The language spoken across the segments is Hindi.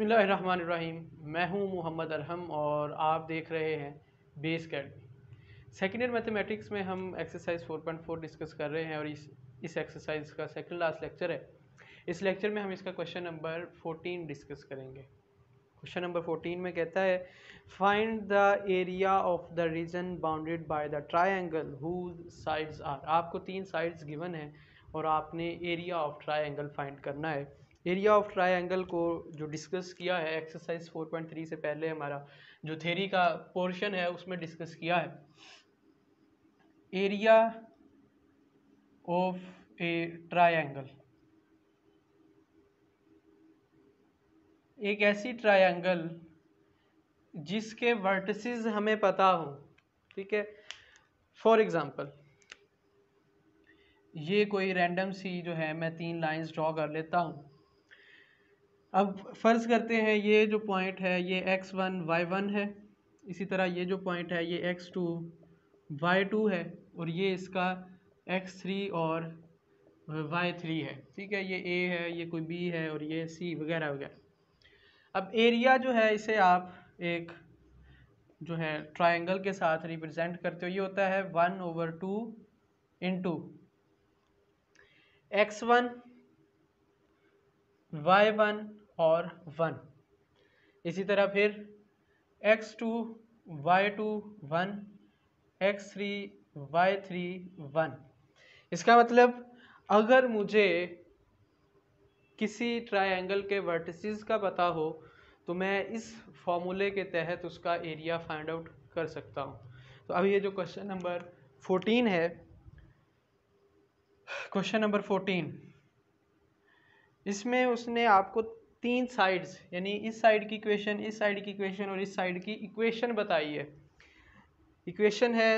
बिसमीम मैं हूं मोहम्मद अरहम और आप देख रहे हैं बेस कैट सेकेंड ईयर मैथमेटिक्स में हम एक्सरसाइज 4.4 डिस्कस कर रहे हैं और इस इस एक्सरसाइज का सेकंड लास्ट लेक्चर है इस लेक्चर में हम इसका क्वेश्चन नंबर 14 डिस्कस करेंगे क्वेश्चन नंबर 14 में कहता है find the area of the region bounded by the triangle whose sides are आपको तीन साइड्स गिवन है और आपने एरिया ऑफ ट्राइंगल फाइंड करना है एरिया ऑफ ट्रायंगल को जो डिस्कस किया है एक्सरसाइज 4.3 से पहले हमारा जो थेरी का पोर्शन है उसमें डिस्कस किया है एरिया ऑफ ए ट्रायंगल एक ऐसी ट्रायंगल जिसके वर्टिसेस हमें पता हो ठीक है फॉर एग्ज़ाम्पल ये कोई रैंडम सी जो है मैं तीन लाइंस ड्रॉ कर लेता हूँ अब फ़र्ज़ करते हैं ये जो पॉइंट है ये एक्स वन वाई वन है इसी तरह ये जो पॉइंट है ये एक्स टू वाई टू है और ये इसका एक्स थ्री और वाई थ्री है ठीक है ये ए है ये कोई बी है और ये सी वगैरह वगैरह अब एरिया जो है इसे आप एक जो है ट्रायंगल के साथ रिप्रेजेंट करते हो ये होता है one over two into x one y one और वन इसी तरह फिर x two y two one x three y three one इसका मतलब अगर मुझे किसी ट्रायंगल के वर्टिसेस का पता हो तो मैं इस फॉर्मूले के तहत उसका एरिया फाइंड आउट कर सकता हूँ तो अब ये जो क्वेश्चन नंबर फोर्टीन है क्वेश्चन नंबर फोर्टीन इसमें उसने आपको तीन साइड्स यानी इस साइड की इक्वेशन इस साइड की इक्वेशन और इस साइड की इक्वेशन बताइए इक्वेशन है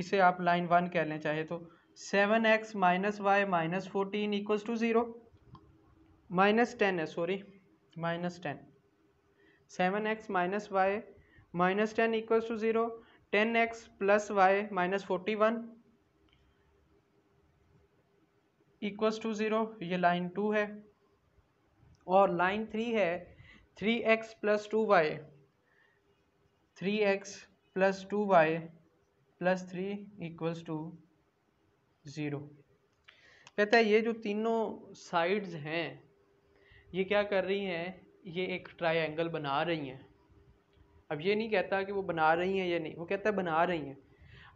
इसे आप लाइन वन कह लें चाहे तो seven x minus y minus fourteen equals to zero minus ten है sorry minus ten seven x minus y minus ten equals to zero ten x plus y minus forty one equals to zero ये लाइन टू है और लाइन थ्री है three x plus two y three x plus two y plus three equals to zero कहता है ये जो तीनों साइड्स हैं ये क्या कर रही हैं ये एक ट्रायंगल बना रही हैं अब ये नहीं कहता कि वो बना रही हैं या नहीं वो कहता है बना रही हैं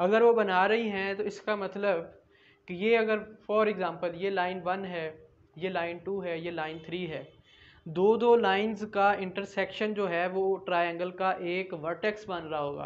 अगर वो बना रही हैं तो इसका मतलब कि ये अगर फॉर एग्ज़ाम्पल ये लाइन वन है ये लाइन टू है ये लाइन थ्री है दो दो लाइंस का इंटरसेक्शन जो है वो ट्रायंगल का एक वर्टेक्स बन रहा होगा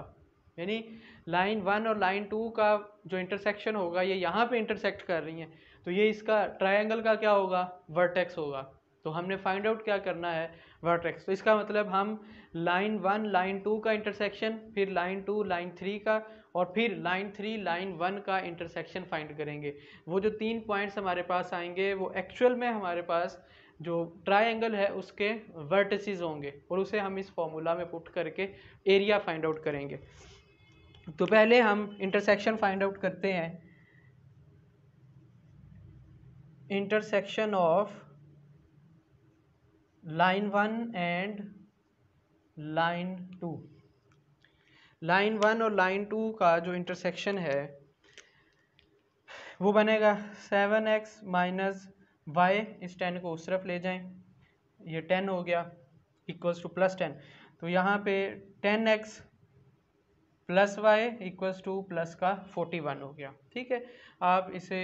यानी लाइन वन और लाइन टू का जो इंटरसेक्शन होगा ये यहाँ पे इंटरसेक्ट कर रही हैं तो ये इसका ट्रायंगल का क्या होगा वर्टेक्स होगा तो हमने फाइंड आउट क्या करना है वर्टेक्स तो इसका मतलब हम लाइन वन लाइन टू का इंटरसेक्शन फिर लाइन टू लाइन थ्री का और फिर लाइन थ्री लाइन वन का इंटरसेक्शन फाइंड करेंगे वो जो तीन पॉइंट्स हमारे पास आएंगे वो एक्चुअल में हमारे पास जो ट्राइंगल है उसके वर्टिसेस होंगे और उसे हम इस फॉर्मूला में पुट करके एरिया फाइंड आउट करेंगे तो पहले हम इंटरसेक्शन फाइंड आउट करते हैं intersection of line one and line two line one और लाइन टू का जो इंटरसेक्शन है वो बनेगा सेवन एक्स माइनस वाई इस टेन को उस तरफ ले जाएं ये टेन हो गया इक्वल्स टू प्लस टेन तो यहाँ पे ten x plus y equals to plus का फोर्टी वन हो गया ठीक है आप इसे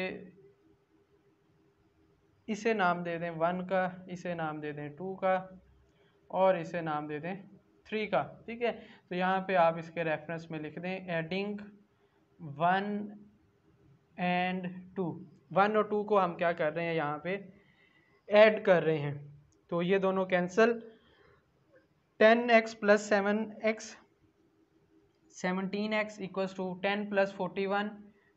इसे नाम दे दें वन का इसे नाम दे दें टू का और इसे नाम दे दें थ्री का ठीक है तो यहाँ पे आप इसके रेफरेंस में लिख दें adding one and two one और टू को हम क्या कर रहे हैं यहाँ पे ऐड कर रहे हैं तो ये दोनों cancel ten x plus seven x seventeen x equal to ten plus forty one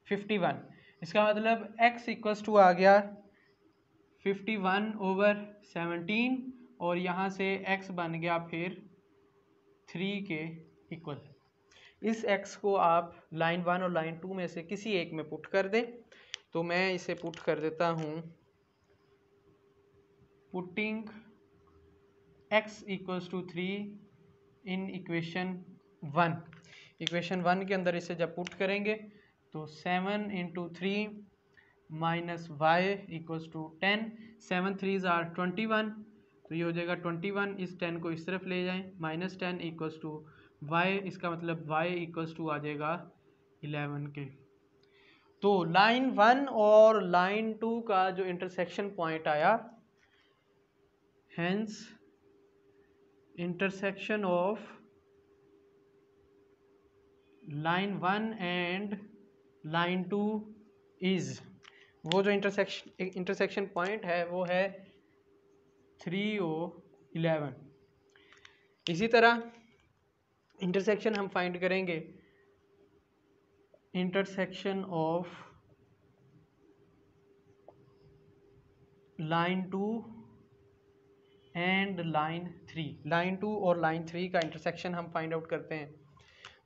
fifty one इसका मतलब एक्स इक्वल्स टू आ गया फिफ्टी वन ओवर सेवनटीन और यहाँ से एक्स बन गया फिर थ्री के इक्वल इस एक्स को आप लाइन वन और लाइन टू में से किसी एक में पुट कर दें तो मैं इसे पुट कर देता हूँ putting x equals to three in equation one equation one के अंदर इसे जब पुट करेंगे तो seven into three minus y equals to ten seven threes are twenty one तो ये हो जाएगा ट्वेंटी वन इस टेन को इस तरफ ले जाएं minus ten equals to y इसका मतलब वाई इक्वल्स टू आ जाएगा इलेवन के तो लाइन वन और लाइन टू का जो इंटरसेक्शन पॉइंट आया hence intersection of line one and line two is वो जो इंटरसेक्शन इंटरसेक्शन पॉइंट है वो है थ्री ओ इलेवन इसी तरह इंटरसेक्शन हम फाइंड करेंगे intersection of line two and line three line two और लाइन थ्री का इंटरसेक्शन हम फाइंड आउट करते हैं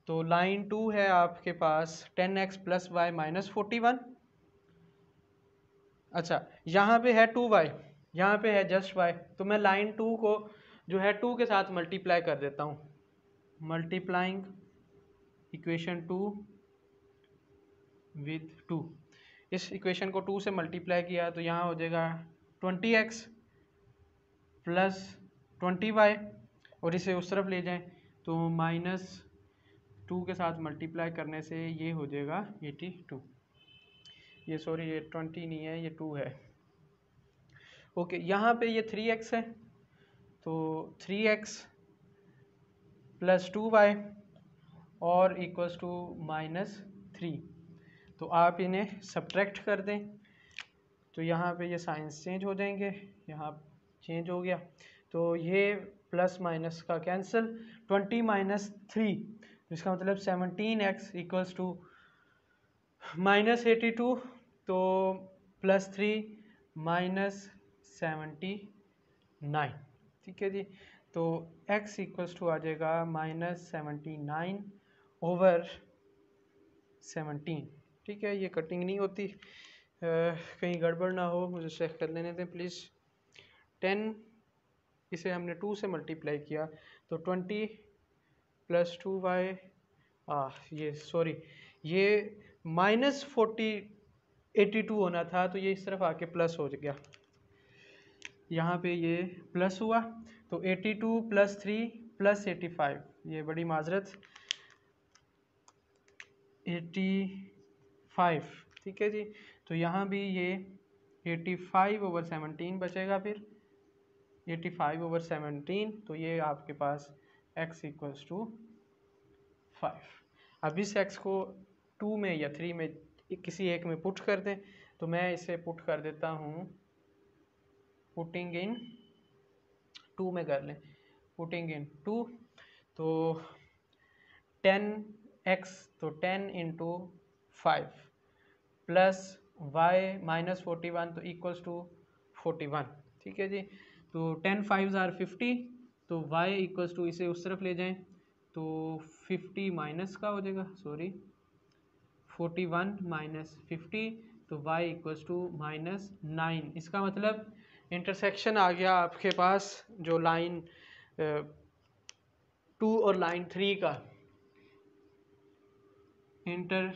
तो लाइन टू है आपके पास ten x plus y minus forty one अच्छा यहाँ पे है टू वाई यहाँ पे है जस्ट वाई तो मैं लाइन टू को जो है टू के साथ मल्टीप्लाई कर देता हूँ multiplying equation two with two इस इक्वेशन को टू से मल्टीप्लाई किया तो यहाँ हो जाएगा twenty x plus twenty y और इसे उस तरफ ले जाएं तो माइनस टू के साथ मल्टीप्लाई करने से ये हो जाएगा एटी टू ये सॉरी ये ट्वेंटी नहीं है ये टू है ओके यहाँ पे ये थ्री एक्स है तो three x plus two y और इक्वल्स टू माइनस थ्री तो आप इन्हें सब्ट्रैक्ट कर दें तो यहाँ पे ये साइंस चेंज हो जाएंगे यहाँ चेंज हो गया तो ये प्लस माइनस का कैंसिल ट्वेंटी माइनस थ्री इसका मतलब seventeen x equals to minus eighty two तो plus three minus seventy nine ठीक है जी तो x इक्वल्स टू आ जाएगा minus seventy nine over seventeen ठीक है ये कटिंग नहीं होती आ, कहीं गड़बड़ ना हो मुझे चेक कर लेने दें प्लीज़ टेन इसे हमने टू से मल्टीप्लाई किया तो ट्वेंटी प्लस टू आ ये सॉरी ये माइनस फोर्टी एटी टू होना था तो ये इस तरफ आके प्लस हो गया यहाँ पे ये प्लस हुआ तो eighty two plus three plus eighty five ये बड़ी माजरत एटी फाइव ठीक है जी तो यहाँ भी ये एटी फाइव ओवर सेवनटीन बचेगा फिर एटी फाइव ओवर सेवनटीन तो ये आपके पास एक्स इक्वल्स टू फाइव अब इस एक्स को टू में या थ्री में किसी एक में पुट कर दें तो मैं इसे पुट कर देता हूँ पुटिंग इन टू में कर लें पुटिंग इन टू तो टेन एक्स तो ten into five plus y minus forty one तो इक्वल्स टू फोर्टी वन ठीक है जी तो टेन फाइव आर फिफ्टी तो वाई इक्वल्स टू इसे उस तरफ ले जाएं तो फिफ्टी माइनस का हो जाएगा sorry forty one minus fifty तो y equals to minus nine इसका मतलब इंटरसेक्शन आ गया आपके पास जो लाइन टू और लाइन थ्री का इंटर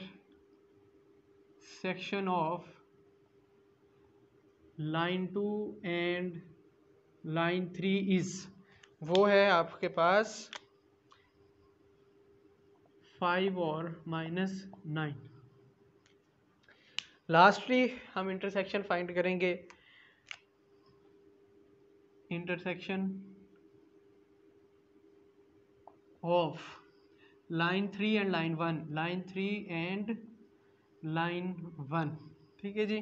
section of line two and line three is वो है आपके पास फाइव और माइनस नाइन लास्टली हम इंटरसेक्शन फाइंड करेंगे intersection of line three and line one line three and line one ठीक है जी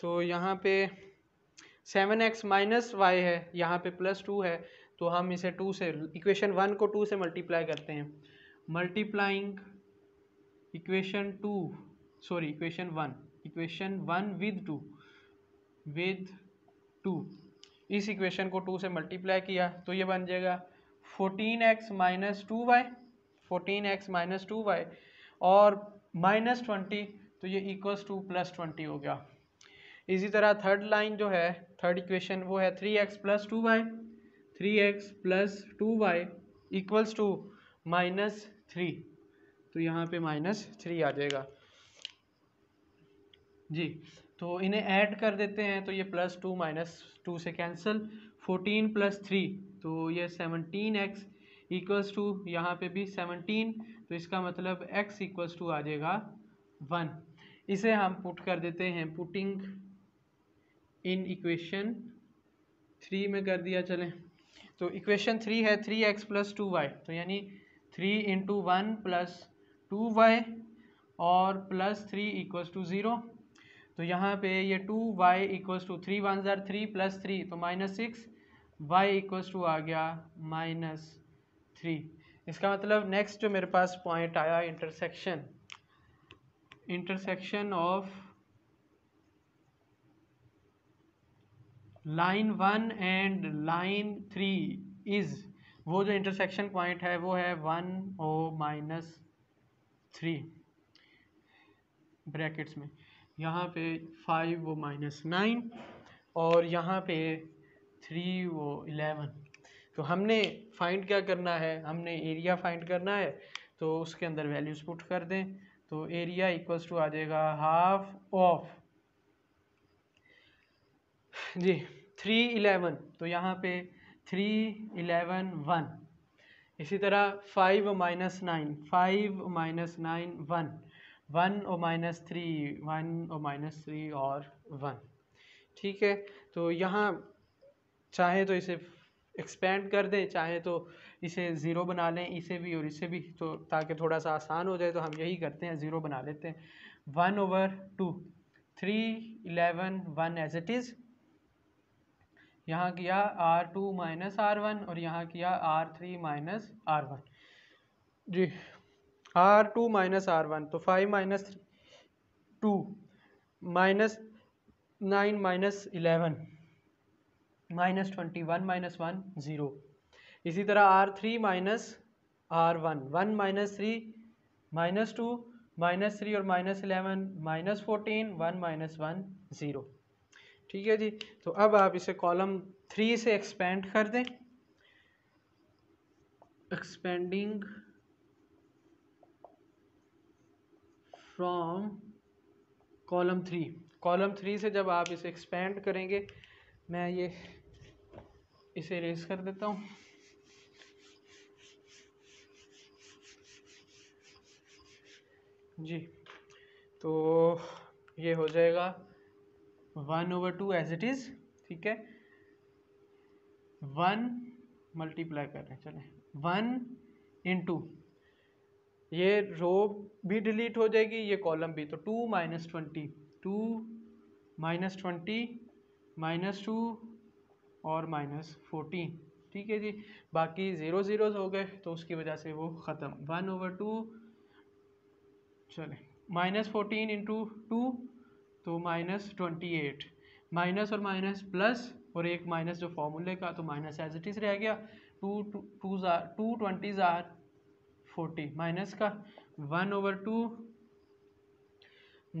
तो यहाँ पे सेवन एक्स माइनस वाई है यहाँ पे प्लस टू है तो हम इसे टू से इक्वेशन वन को टू से मल्टीप्लाई करते हैं multiplying equation two sorry equation one equation one with two with two इस इक्वेशन को टू से मल्टीप्लाई किया तो ये बन जाएगा fourteen x minus two y fourteen x minus two y और माइनस ट्वेंटी तो ये इक्वल्स टू प्लस ट्वेंटी हो गया इसी तरह थर्ड लाइन जो है थर्ड इक्वेशन वो है three x plus two y three x plus two y equals to minus three तो यहाँ पे माइनस थ्री आ जाएगा जी तो इन्हें ऐड कर देते हैं तो ये प्लस टू माइनस टू से कैंसिल फोर्टीन प्लस थ्री तो ये सेवनटीन एक्स इक्वल्स टू यहाँ पे भी सेवनटीन तो इसका मतलब एक्स इक्वल्स टू आ जाएगा वन इसे हम पुट कर देते हैं पुटिंग इन इक्वेशन थ्री में कर दिया चले तो इक्वेशन थ्री है three x plus two y तो यानी three into one plus two y और plus three equals to zero तो यहाँ पे ये two y equals to three one ज़ार थ्री प्लस थ्री तो minus six y equals to आ गया माइनस थ्री इसका मतलब नेक्स्ट जो मेरे पास पॉइंट आया intersection intersection of line one and line three is वो जो इंटरसेक्शन पॉइंट है वो है one O minus three brackets में यहाँ पे फाइव वो माइनस नाइन और यहाँ पे थ्री वो इलेवन तो हमने फाइंड क्या करना है हमने एरिया फाइंड करना है तो उसके अंदर वैल्यूज़ पुट कर दें तो एरिया इक्वल्स टू आ जाएगा हाफ ऑफ जी थ्री इलेवन तो यहाँ पे थ्री इलेवन वन इसी तरह five minus nine five minus nine one one और माइनस थ्री वन और माइनस थ्री और वन ठीक है तो यहाँ चाहे तो इसे एक्सपेंड कर दें चाहे तो इसे ज़ीरो बना लें इसे भी और इसे भी तो ताकि थोड़ा सा आसान हो जाए तो हम यही करते हैं ज़ीरो बना लेते हैं one over two three eleven one as it is यहाँ किया R two minus R one और यहाँ किया R three minus R one जी R two minus R one तो five minus two minus nine minus eleven minus twenty one minus one zero इसी तरह R three minus R one one minus three minus two minus three और minus eleven minus fourteen one minus one zero ठीक है जी तो अब आप इसे कॉलम थ्री से एक्सपेंड कर दें expanding from column three column three से जब आप इसे एक्सपेंड करेंगे मैं ये इसे रेस कर देता हूँ जी तो ये हो जाएगा one over two as it is ठीक है वन मल्टीप्लाई कर रहे हैं चलें वन इन टू ये रो भी डिलीट हो जाएगी ये कॉलम भी तो two minus twenty two minus twenty minus two और माइनस फोर्टीन ठीक है जी बाकी ज़ीरो ज़ीरोज़ हो गए तो उसकी वजह से वो ख़त्म वन ओवर टू चले माइनस फोर्टीन इंटू टू तो माइनस ट्वेंटी एट माइनस और माइनस प्लस और एक माइनस जो फॉर्मूले का तो माइनस एज इट इज़ रह गया two two two two twenty ज़ार फोर्टी माइनस का one over two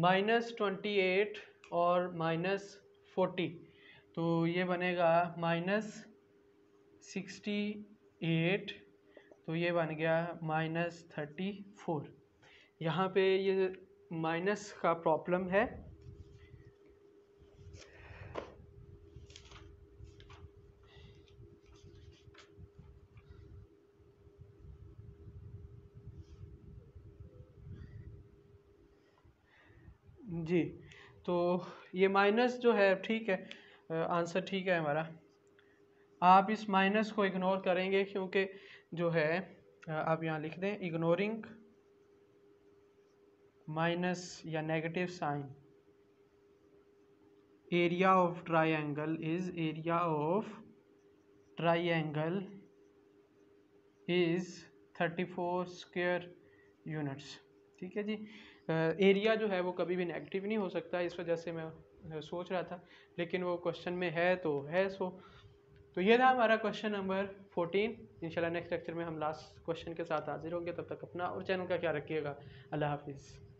minus twenty eight और माइनस फोर्टी तो ये बनेगा माइनस सिक्सटी एट तो ये बन गया माइनस थर्टी फोर यहाँ पर ये माइनस का प्रॉब्लम है जी तो ये माइनस जो है ठीक है आंसर ठीक है हमारा आप इस माइनस को इग्नोर करेंगे क्योंकि जो है आप यहाँ लिख दें इग्नोरिंग माइनस या negative sign area of triangle is area of triangle is thirty four square units ठीक है जी एरिया uh, जो है वो कभी भी नेगेटिव नहीं हो सकता इस वजह से मैं सोच रहा था लेकिन वो क्वेश्चन में है तो है सो तो ये था हमारा क्वेश्चन नंबर फोर्टीन इंशाल्लाह नेक्स्ट लेक्चर में हम लास्ट क्वेश्चन के साथ हाजिर होंगे तब तक अपना और चैनल का क्या रखिएगा अल्लाह हाफिज़